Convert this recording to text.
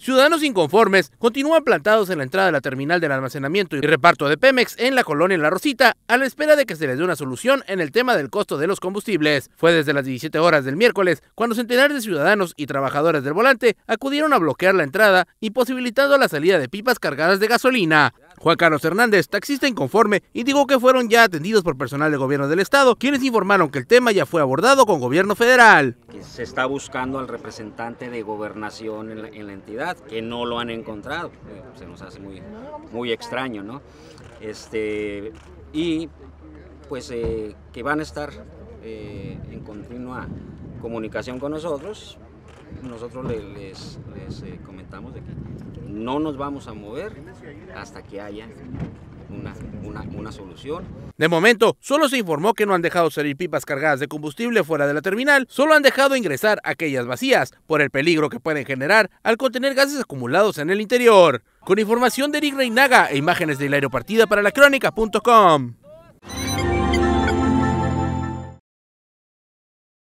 Ciudadanos inconformes continúan plantados en la entrada de la terminal del almacenamiento y reparto de Pemex en la colonia La Rosita a la espera de que se les dé una solución en el tema del costo de los combustibles. Fue desde las 17 horas del miércoles cuando centenares de ciudadanos y trabajadores del volante acudieron a bloquear la entrada y posibilitando la salida de pipas cargadas de gasolina. Juan Carlos Hernández, taxista inconforme, indicó que fueron ya atendidos por personal del gobierno del estado, quienes informaron que el tema ya fue abordado con gobierno federal. Se está buscando al representante de gobernación en la, entidad, que no lo han encontrado. Eh, se nos hace muy, muy extraño, ¿no? Este, y pues eh, que van a estar eh, en continua comunicación con nosotros nosotros les, eh, comentamos que no nos vamos a mover hasta que haya una, solución. De momento, solo se informó que no han dejado salir pipas cargadas de combustible fuera de la terminal, solo han dejado ingresar aquellas vacías por el peligro que pueden generar al contener gases acumulados en el interior. Con información de Eric Reinaga e imágenes de aeropartida para la crónica.com.